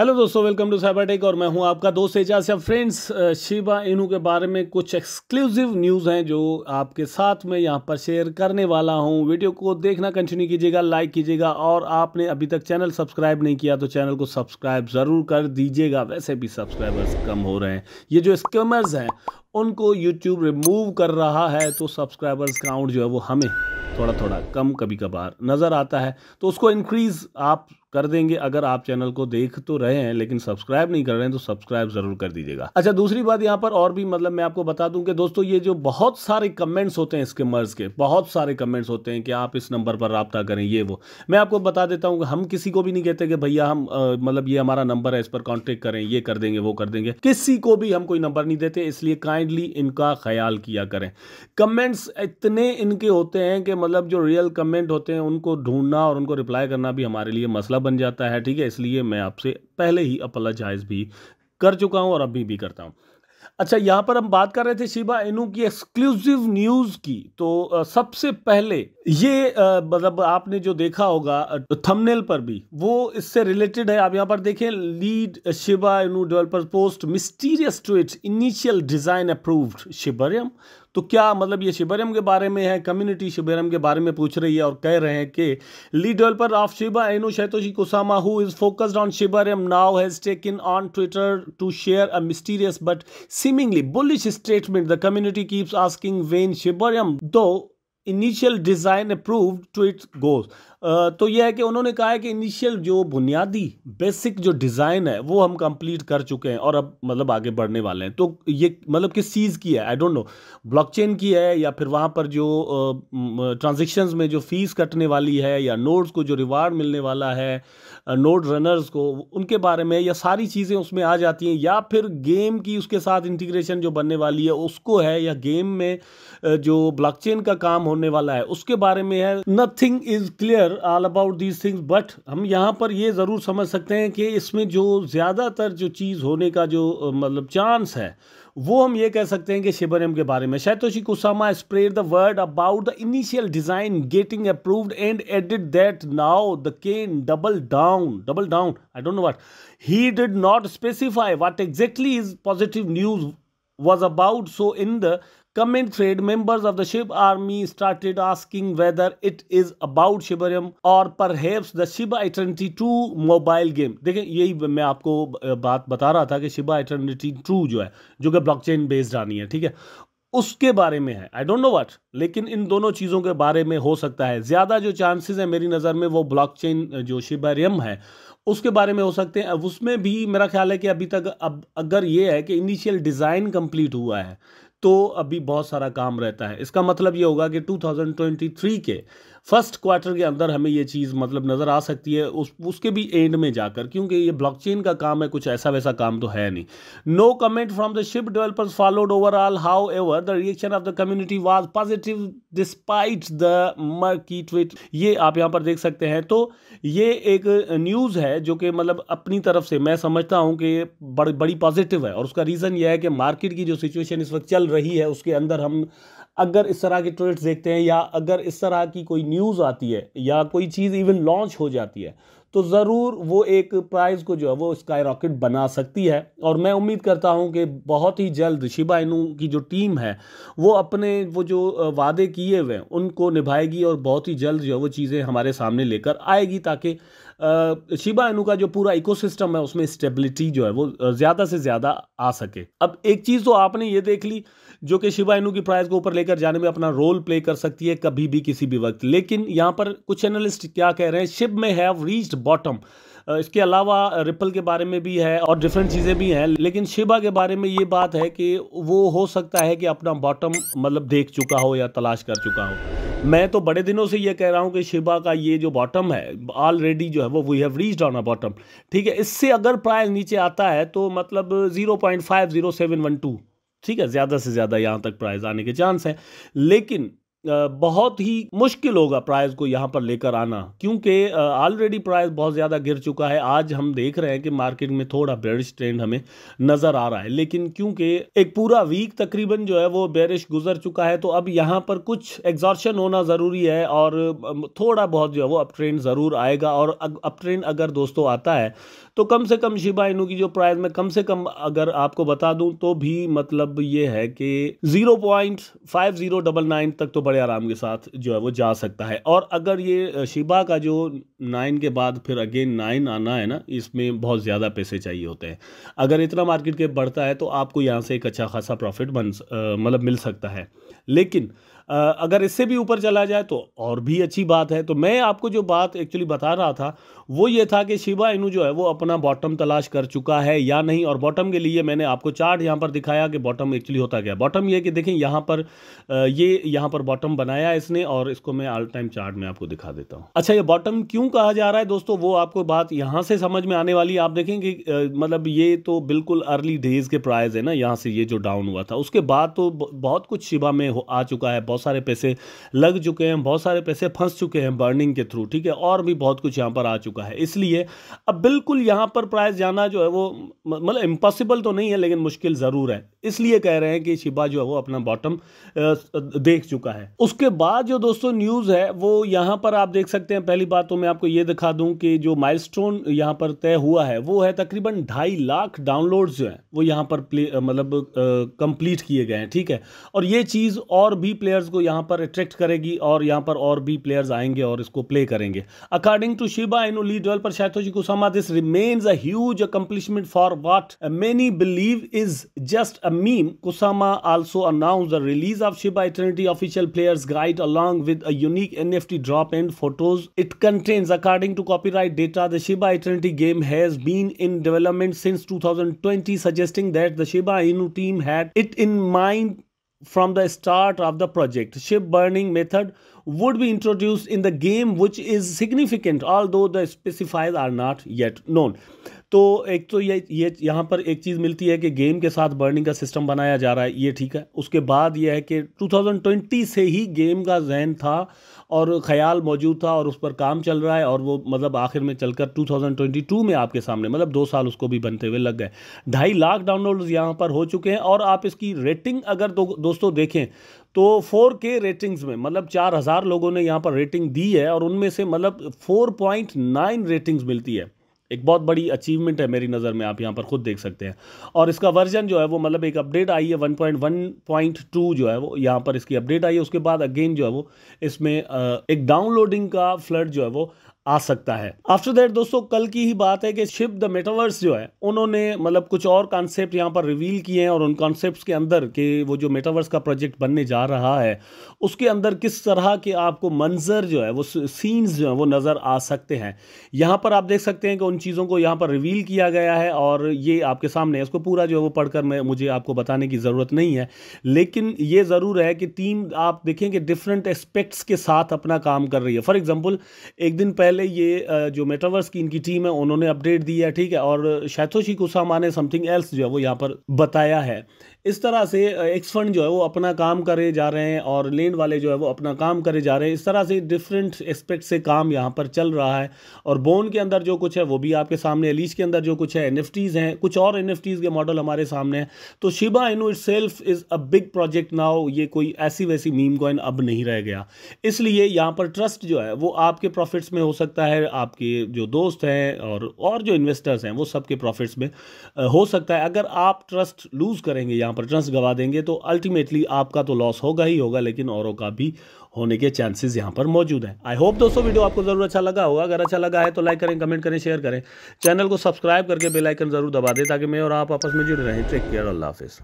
Hello दोस्तों welcome to cyber tech और मैं हूं आपका दोस्त एजाज या फ्रेंड्स शिवा इनू के बारे में कुछ एक्सक्लूसिव न्यूज़ हैं जो आपके साथ में यहां पर शेयर करने वाला हूं वीडियो को देखना कंटिन्यू कीजिएगा लाइक कीजिएगा और आपने अभी तक चैनल सब्सक्राइब नहीं किया तो चैनल को सब्सक्राइब ज़रूर कर दीजिएगा वैसे भी सब्सक्राइबर्स कम हो रहे हैं ये जो स्कैमर्स हैं उनको यूट्यूब रिमूव कर रहा है तो सब्सक्राइबर्स काउंट जो है वो हमें थोड़ा थोड़ा कम कभी कभार नज़र आता है तो उसको इंक्रीज़ आप कर देंगे अगर आप चैनल को देख तो रहे हैं लेकिन सब्सक्राइब नहीं कर रहे हैं तो सब्सक्राइब जरूर कर दीजिएगा अच्छा दूसरी बात यहाँ पर और भी मतलब मैं आपको बता दूं कि दोस्तों ये जो बहुत सारे कमेंट्स होते हैं स्किमर्स के बहुत सारे कमेंट्स होते हैं कि आप इस नंबर पर रबता करें ये वो मैं आपको बता देता हूँ हम किसी को भी नहीं कहते कि भैया हम मतलब ये हमारा नंबर है इस पर कॉन्टेक्ट करें ये कर देंगे वो कर देंगे किसी को भी हम कोई नंबर नहीं देते इसलिए काइंडली इनका ख्याल किया करें कमेंट्स इतने इनके होते हैं कि मतलब जो रियल कमेंट होते हैं उनको ढूंढना और उनको रिप्लाई करना भी हमारे लिए मसला बन जाता है ठीक है इसलिए मैं आपसे पहले ही अपलाजाइज भी कर चुका हूँ और अभी भी करता हूँ अच्छा यहाँ पर हम बात कर रहे थे शिबा इनू की एक्सक्लूसिव न्यूज़ की तो सबसे पहले ये मतलब आपने जो देखा होगा थंबनेल पर भी वो इससे रिलेटेड है आप यहाँ पर देखें lead Shiba Inu developer post mysterious to its initial design approved Shibarium तो क्या मतलब ये शिबरम के बारे में है कम्युनिटी शिबरम के बारे में पूछ रही है और कह रहे हैं कि lead developer of Shiba Inu Shytoshi Kusama who is focused on Shibarium now has taken on Twitter to share a mysterious but seemingly bullish statement the community keeps asking when Shibarium though initial design approved to it goes तो यह है कि उन्होंने कहा है कि initial जो बुनियादी बेसिक जो डिज़ाइन है वो हम कंप्लीट कर चुके हैं और अब मतलब आगे बढ़ने वाले हैं तो ये मतलब किस चीज़ की है आई डोंट नो ब्लॉकचेन की है या फिर वहाँ पर जो ट्रांजेक्शन्स में जो फीस कटने वाली है या नोट्स को जो रिवार्ड मिलने वाला है नोट रनर्स को उनके बारे में या सारी चीज़ें उसमें आ जाती हैं या फिर गेम की उसके साथ इंटीग्रेशन जो बनने वाली है उसको है या गेम में जो ब्लॉकचेन का काम होने वाला है उसके बारे में है nothing is clear here all about these things but हम यहाँ पर ये ज़रूर समझ सकते हैं कि इसमें जो ज़्यादातर जो चीज़ होने का जो मतलब चांस है वो हम ये कह सकते हैं कि शिबरम के बारे में Shytoshi Kusama spread the word about the initial design getting approved and added that now the can double down double down I don't know what he did not specify what exactly is positive news was about so in the Comment thread, members of the Shiv army started asking whether it is about Shibarium or perhaps the Shiba Eternity 2 mobile game. देखें यही मैं आपको बात बता रहा था कि Shiba eternity 2 जो है जो कि ब्लॉकचेन बेस्ड आनी है ठीक है उसके बारे में है आई डोंट नो वट लेकिन इन दोनों चीज़ों के बारे में हो सकता है ज़्यादा जो चांसेस है मेरी नज़र में वो ब्लॉकचेन जो शिबरियम है उसके बारे में हो सकते हैं उसमें भी मेरा ख्याल है कि अभी तक अब अगर ये है कि इनिशियल डिज़ाइन कंप्लीट हुआ है तो अभी बहुत सारा काम रहता है इसका मतलब ये होगा कि 2023 के फर्स्ट क्वार्टर के अंदर हमें ये चीज़ मतलब नज़र आ सकती है उस उसके भी एंड में जाकर क्योंकि ये ब्लॉकचेन का काम है कुछ ऐसा वैसा काम तो है नहीं no comment from the Shib developers followed overall however the reaction of the community was positive despite the murky tweet ये आप यहाँ पर देख सकते हैं तो ये एक न्यूज़ है जो कि मतलब अपनी तरफ से मैं समझता हूँ कि बड़, बड़ी पॉजिटिव है और उसका रीज़न यह है कि मार्केट की जो सिचुएशन इस वक्त चल रही है उसके अंदर हम अगर इस तरह के ट्वीट्स देखते हैं या अगर इस तरह की कोई न्यूज़ आती है या कोई चीज़ इवन लॉन्च हो जाती है तो ज़रूर वो एक प्राइज़ को जो है वो स्काई रॉकेट बना सकती है और मैं उम्मीद करता हूँ कि बहुत ही जल्द शिबा इनू की जो टीम है वो अपने वो जो वादे किए हुए हैं उनको निभाएगी और बहुत ही जल्द जो है वो चीज़ें हमारे सामने लेकर आएगी ताकि शिबा इनू का जो पूरा इकोसिस्टम है उसमें स्टेबिलिटी जो है वो ज़्यादा से ज़्यादा आ सके अब एक चीज़ तो आपने ये देख ली जो कि शिवा इनू की प्राइस को ऊपर लेकर जाने में अपना रोल प्ले कर सकती है कभी भी किसी भी वक्त लेकिन यहाँ पर कुछ एनालिस्ट क्या कह रहे हैं शिव में हैव रीच्ड बॉटम इसके अलावा रिपल के बारे में भी है और डिफरेंट चीज़ें भी हैं लेकिन शिबा के बारे में ये बात है कि वो हो सकता है कि अपना बॉटम मतलब देख चुका हो या तलाश कर चुका हो मैं तो बड़े दिनों से ये कह रहा हूँ कि शिबा का ये जो बॉटम है ऑलरेडी जो है वो we have reach on a bottom ठीक है इससे अगर प्राइस नीचे आता है तो मतलब zero point five zero seven one two ठीक है ज़्यादा से ज़्यादा यहाँ तक प्राइज़ आने के चांस हैं लेकिन बहुत ही मुश्किल होगा प्राइस को यहाँ पर लेकर आना क्योंकि ऑलरेडी प्राइस बहुत ज़्यादा गिर चुका है आज हम देख रहे हैं कि मार्केट में थोड़ा बेरिश ट्रेंड हमें नज़र आ रहा है लेकिन क्योंकि एक पूरा वीक तकरीबन जो है वो बेरिश गुजर चुका है तो अब यहाँ पर कुछ एग्जॉर्शन होना ज़रूरी है और थोड़ा बहुत जो है वो अप ट्रेंड ज़रूर आएगा और अप ट्रेंड अगर दोस्तों आता है तो कम से कम शिबा इनू की जो प्राइस में कम से कम अगर आपको बता दूं तो भी मतलब ये है कि zero point five zero double nine तक तो बड़े आराम के साथ जो है वो जा सकता है और अगर ये शिबा का जो नाइन के बाद फिर अगेन नाइन आना है ना इसमें बहुत ज़्यादा पैसे चाहिए होते हैं अगर इतना मार्केट के बढ़ता है तो आपको यहाँ से एक अच्छा खासा प्रॉफिट बन मतलब मिल सकता है लेकिन अगर इससे भी ऊपर चला जाए तो और भी अच्छी बात है तो मैं आपको जो बात एक्चुअली बता रहा था वो ये था कि शिवा इनू जो है वो अपना बॉटम तलाश कर चुका है या नहीं और बॉटम के लिए मैंने आपको चार्ट यहाँ पर दिखाया कि बॉटम एक्चुअली होता गया बॉटम ये कि देखें यहाँ पर ये यहाँ पर बॉटम बनाया इसने और इसको मैं ऑल टाइम चार्ट में आपको दिखा देता हूँ अच्छा ये बॉटम क्यों कहा जा रहा है दोस्तों वो आपको बात यहाँ से समझ में आने वाली आप देखें कि मतलब ये तो बिल्कुल अर्ली डेज के प्राइस है ना यहाँ से ये जो डाउन हुआ था उसके बाद तो बहुत कुछ शिवा में आ चुका है बहुत बहुत सारे पैसे लग चुके हैं बहुत सारे पैसे फंस चुके हैं बर्निंग के थ्रू ठीक है और भी बहुत कुछ यहाँ पर आ चुका है इसलिए अब बिल्कुल यहाँ पर प्राइस जाना जो है वो मतलब इम्पॉसिबल तो नहीं है लेकिन मुश्किल ज़रूर है इसलिए कह रहे हैं कि शिबा जो है वो अपना बॉटम देख चुका है उसके बाद जो दोस्तों न्यूज़ है वो यहाँ पर आप देख सकते हैं पहली बात तो मैं आपको ये दिखा दूँ कि जो माइल स्टोन पर तय हुआ है वो है तकरीबन ढाई लाख डाउनलोड्स जो हैं वो यहाँ पर मतलब कंप्लीट किए गए हैं ठीक है और ये चीज़ और भी प्लेयर्स को यहाँ पर अट्रैक्ट करेगी और यहाँ पर और भी प्लेयर्स आएंगे और इसको प्ले करेंगे according to Shiba Inu lead developer Shytoshi Kusama this remains an accomplishment for what many believe is just a meme Kusama also announce the release of Shiba Eternity official players guide along with an N F T drop and photos it contains according to copyright data the Shiba Eternity game has been in development since two thousand twenty suggesting that the Shiba Inu team had it in mind from the start of the project. Ship burning method would be introduced in the game which is significant although the specifies are not yet known. तो एक तो ये ये यहाँ पर एक चीज़ मिलती है कि गेम के साथ बर्निंग का सिस्टम बनाया जा रहा है ये ठीक है उसके बाद ये है कि 2020 से ही गेम का जहन था और ख्याल मौजूद था और उस पर काम चल रहा है और वो मतलब आखिर में चलकर 2022 में आपके सामने मतलब दो साल उसको भी बनते हुए लग गए ढाई लाख डाउनलोड यहाँ पर हो चुके हैं और आप इसकी रेटिंग अगर दो, दोस्तों देखें तो 4K रेटिंग्स में मतलब 4000 लोगों ने यहाँ पर रेटिंग दी है और उनमें से मतलब 4.9 रेटिंग्स मिलती है एक बहुत बड़ी अचीवमेंट है मेरी नज़र में आप यहाँ पर खुद देख सकते हैं और इसका वर्जन जो है वो मतलब एक अपडेट आई है 1.1.2 जो है वो यहाँ पर इसकी अपडेट आई है उसके बाद अगेन जो है वो इसमें एक डाउनलोडिंग का फ्लड जो है वो आ सकता है आफ्टर दैट दोस्तों कल की ही बात है कि शिप द मेटावर्स जो है उन्होंने मतलब कुछ और कॉन्सेप्ट यहाँ पर रिवील किए हैं और उन कॉन्सेप्ट के अंदर कि वो जो मेटावर्स का प्रोजेक्ट बनने जा रहा है उसके अंदर किस तरह के आपको मंजर जो है वो सीन्स जो है वो नज़र आ सकते हैं यहाँ पर आप देख सकते हैं कि उन चीज़ों को यहाँ पर रिवील किया गया है और ये आपके सामने है इसको पूरा जो है वो पढ़कर मैं मुझे आपको बताने की ज़रूरत नहीं है लेकिन ये ज़रूर है कि टीम आप देखें कि डिफरेंट एस्पेक्ट्स के साथ अपना काम कर रही है फॉर एग्ज़ाम्पल एक दिन पहले पहले ये जो मेटावर्स की इनकी टीम है उन्होंने अपडेट दी है ठीक है और शैथोशी कुसामा ने समथिंग एल्स जो है वो यहाँ पर बताया है इस तरह से एक्स फंड जो है वो अपना काम करे जा रहे हैं और लेन वाले जो है वो अपना काम करे जा रहे हैं इस तरह से डिफरेंट एस्पेक्ट से काम यहाँ पर चल रहा है और बोन के अंदर जो कुछ है वो भी आपके सामने एलिश के अंदर जो कुछ है एन हैं कुछ और एन के मॉडल हमारे सामने हैं तो Shiba Inu itself is a big project now ये कोई ऐसी वैसी मीम कॉइन अब नहीं रह गया इसलिए यहाँ पर ट्रस्ट जो है वो आपके प्रॉफिट्स में हो सकता है आपके जो दोस्त हैं और और जो इन्वेस्टर्स हैं वो सबके प्रॉफिट्स में हो सकता है अगर आप ट्रस्ट लूज़ करेंगे यहाँ पर ट्रस्ट गवा देंगे तो अल्टीमेटली आपका तो लॉस होगा ही होगा लेकिन औरों का भी होने के चांसेस यहाँ पर मौजूद हैं आई होप दोस्तों वीडियो आपको ज़रूर अच्छा लगा होगा अगर अच्छा लगा है तो लाइक करें कमेंट करें शेयर करें चैनल को सब्सक्राइब करके बेलाइकन ज़रूर दबा दें ताकि मैं और आप आपस में जुड़े रहें टेक केयर अल्लाह हाफिज़